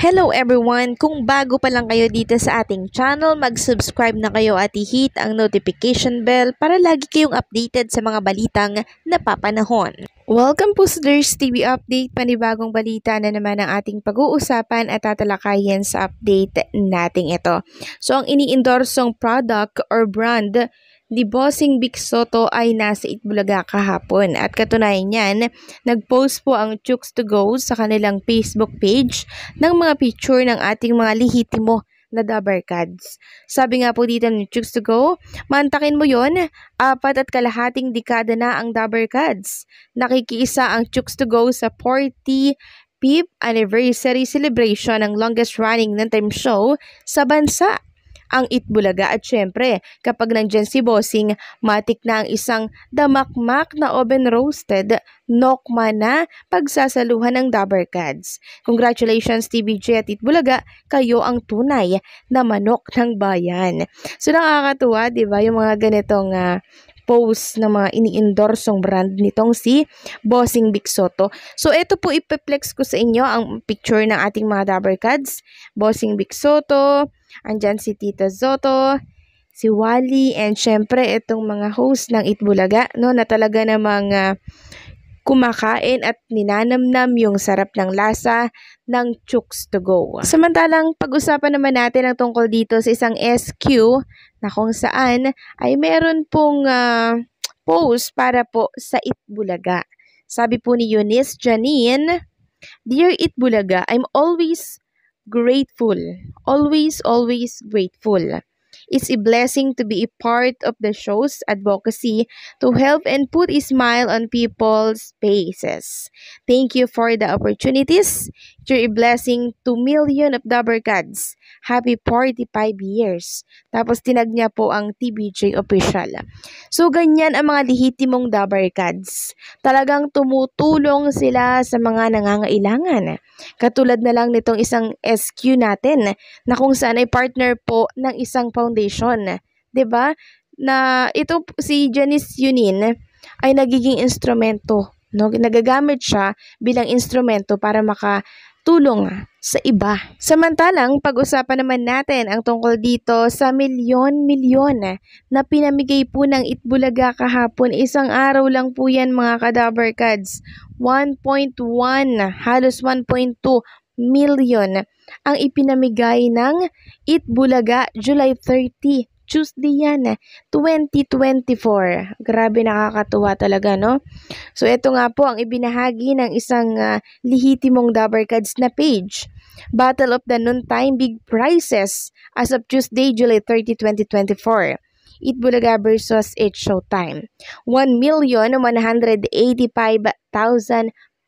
Hello everyone! Kung bago pa lang kayo dito sa ating channel, mag-subscribe na kayo at i-hit ang notification bell para lagi kayong updated sa mga balitang napapanahon. Welcome po sa Durs TV Update, panibagong balita na naman ang ating pag-uusapan at tatalakayin sa update nating ito. So ang ini-endorsong product or brand ni Bossing Big Soto ay nasa Itbulaga kahapon at katunayan niyan, nagpost po ang Chooks to Go sa kanilang Facebook page ng mga picture ng ating mga lihitimo na dabar cards. Sabi nga po dito ni Chooks to Go, mantakin mo yon apat at kalahating dekada na ang dabar cards. Nakikiisa ang Chooks to Go sa 40 PIP Anniversary Celebration ng longest running ng time show sa bansa ang Itbulaga at syempre kapag nandyan si Bossing, matik na ang isang damakmak na oven roasted nokma na pagsasaluhan ng Dabarcads. Congratulations TBJ at Itbulaga, kayo ang tunay na manok ng bayan. So nakakatuwa, di ba, yung mga ganitong uh, post na mga ini-endorsong brand nitong si Bossing Big Soto. So, ito po ipiplex ko sa inyo ang picture ng ating mga dabber cards. Bossing Big Soto, andyan si Tita Zoto, si Wally, and syempre itong mga host ng Itbulaga, no, na talaga namang uh, kumakain at ninanamnam yung sarap ng lasa ng Chooks to Go. Samantalang pag-usapan naman natin ang tungkol dito sa isang SQ na kung saan ay meron pong uh, post para po sa Itbulaga. Sabi po ni Eunice Janine, Dear Itbulaga, I'm always grateful. Always, always grateful. It's a blessing to be a part of the show's advocacy to help and put a smile on people's faces. Thank you for the opportunities. You're a blessing to million of Dabarkads. Happy 45 years. Tapos tinag niya po ang TBJ official. So ganyan ang mga lihitimong Dabarkads. Talagang tumutulong sila sa mga nangangailangan. Katulad na lang nitong isang SQ natin na kung saan ay partner po ng isang foundation. 'Di ba? Na ito si Janice Yunin ay nagiging instrumento, no? Nagagamit siya bilang instrumento para makatulong sa iba. Samantalang, pag-usapan naman natin ang tungkol dito sa milyon-milyon na pinamigay po ng Itbulaga kahapon. Isang araw lang po yan mga kadabar cards. 1.1, halos 1.2 million ang ipinamigay ng Eat Bulaga July 30, Tuesday yan, 2024. Grabe nakakatuwa talaga, no? So, ito nga po ang ibinahagi ng isang uh, ah, lihitimong Dabarkads na page. Battle of the Noontime Big Prizes as of Tuesday, July 30, 2024. Eat Bulaga versus It Showtime. 1,185,000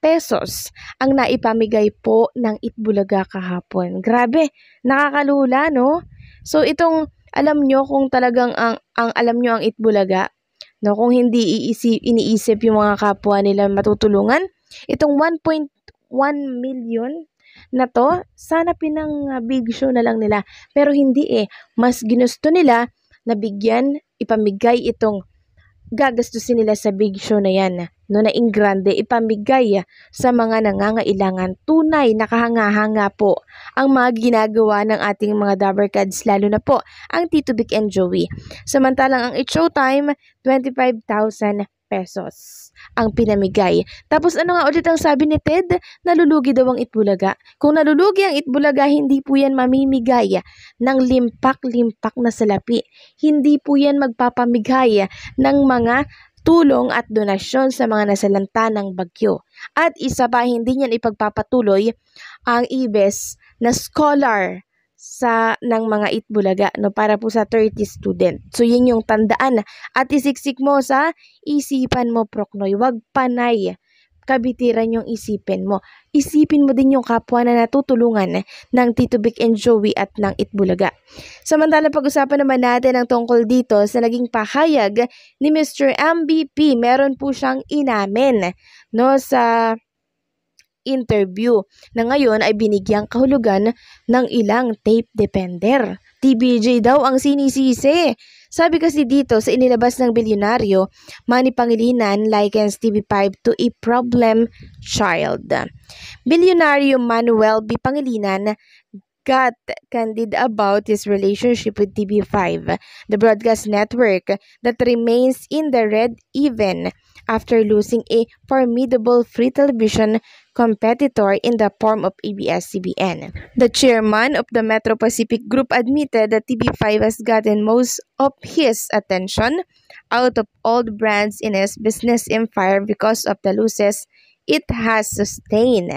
pesos ang naipamigay po ng Itbulaga kahapon. Grabe, nakakalula no? So itong alam nyo kung talagang ang, ang alam nyo ang Itbulaga, no? kung hindi iisip, iniisip yung mga kapwa nila matutulungan, itong 1.1 million na to, sana pinang big show na lang nila. Pero hindi eh, mas ginusto nila na bigyan, ipamigay itong gagastusin nila sa big show na yan no na ingrande ipamigay ah, sa mga nangangailangan. Tunay nakahanga-hanga po ang mga ginagawa ng ating mga Dabarcads lalo na po ang Tito Vic and Joey. Samantalang ang It Showtime, 25,000 pesos ang pinamigay. Tapos ano nga ulit ang sabi ni Ted? Nalulugi daw ang Itbulaga. Kung nalulugi ang Itbulaga, hindi po yan mamimigay ah, ng limpak-limpak na salapi. Hindi po yan magpapamigay ah, ng mga tulong at donasyon sa mga nasalanta ng bagyo. At isa pa, hindi niyan ipagpapatuloy ang IBES na scholar sa ng mga Itbulaga no para po sa 30 student. So yun yung tandaan at isiksik mo sa isipan mo Proknoy, wag panay kabitiran yung isipin mo. Isipin mo din yung kapwa na natutulungan eh, ng Tito Vic and Joey at ng Itbulaga. Samantala pag-usapan naman natin ang tungkol dito sa naging pahayag ni Mr. MVP. Meron po siyang inamin no, sa interview na ngayon ay binigyang kahulugan ng ilang tape depender. TBJ daw ang sinisisi sabi kasi dito sa inilabas ng bilyonaryo, Manny Pangilinan likens TV5 to a problem child. Bilyonaryo Manuel B. Pangilinan got candid about his relationship with TV5, the broadcast network that remains in the red even after losing a formidable free television competitor in the form of ABS-CBN. The chairman of the Metro Pacific Group admitted that TV5 has gotten most of his attention out of all the brands in his business empire because of the losses it has sustained.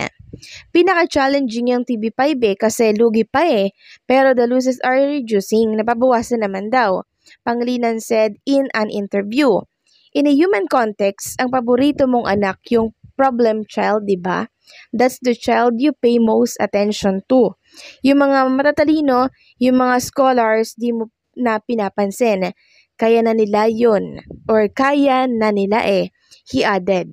Pinaka-challenging yung TV5 eh, kasi lugi pa eh. Pero the losses are reducing, nababawasan naman daw. Panglinan said in an interview. In a human context, ang paborito mong anak yung problem child, di ba? That's the child you pay most attention to. Yung mga matatalino, yung mga scholars, di mo na pinapansin. Kaya na nila yon or kaya na nila eh, he added.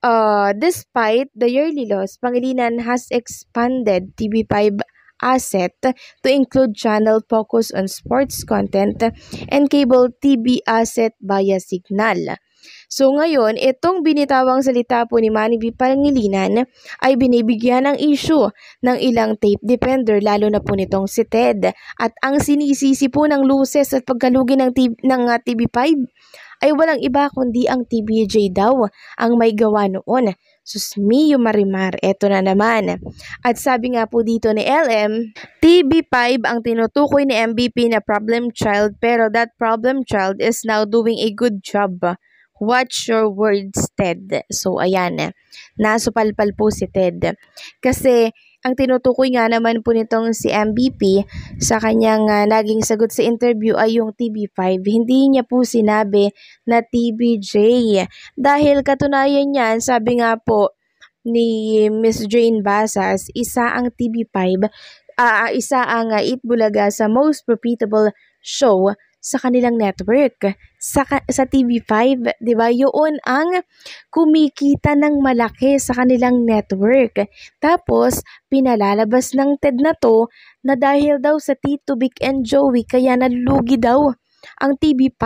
Uh, despite the yearly loss, Pangilinan has expanded TB5 asset to include channel focus on sports content and cable TV asset via signal. So ngayon, itong binitawang salita po ni Manny B. Pangilinan ay binibigyan ng issue ng ilang tape defender lalo na po nitong si Ted. At ang sinisisi po ng luces at pagkalugi ng, TV, ng ah, TV5 ay walang iba kundi ang TBJ daw ang may gawa noon. Sus mio marimar, eto na naman. At sabi nga po dito ni LM, TB5 ang tinutukoy ni MVP na problem child pero that problem child is now doing a good job Watch your words, Ted. So, ayan. Eh. Nasupalpal po si Ted. Kasi, ang tinutukoy nga naman po nitong si MVP sa kanyang uh, naging sagot sa interview ay yung TB5. Hindi niya po sinabi na TBJ dahil katunayan niyan, sabi nga po ni Miss Jane Basas, isa ang TB5, uh, ah, ah, isa ang uh, Itbulaga sa most profitable show sa kanilang network. Sa, sa TV5, di ba? Yun ang kumikita ng malaki sa kanilang network. Tapos, pinalalabas ng TED na to na dahil daw sa Tito e Vic and Joey kaya nalugi daw ang TV5.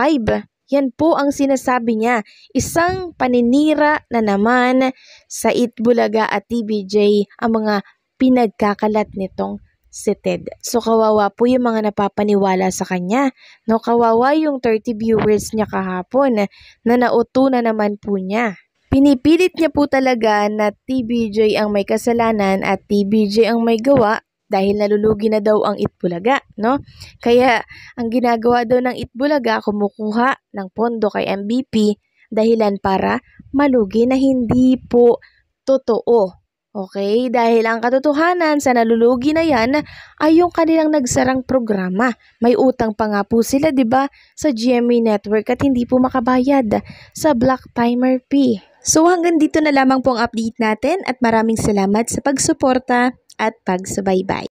Yan po ang sinasabi niya. Isang paninira na naman sa Itbulaga at TBJ ang mga pinagkakalat nitong si Ted. So kawawa po yung mga napapaniwala sa kanya. No, kawawa yung 30 viewers niya kahapon na nauto na naman po niya. Pinipilit niya po talaga na TBJ ang may kasalanan at TBJ ang may gawa dahil nalulugi na daw ang Itbulaga, no? Kaya ang ginagawa daw ng Itbulaga, kumukuha ng pondo kay MVP dahilan para malugi na hindi po totoo Okay, dahil ang katotohanan sa nalulugi na yan ay yung kanilang nagsarang programa. May utang pa nga po sila, 'di ba, sa GMA Network at hindi po makabayad sa Black Timer P. So hanggang dito na lamang po ang update natin at maraming salamat sa pagsuporta at pagsubaybay.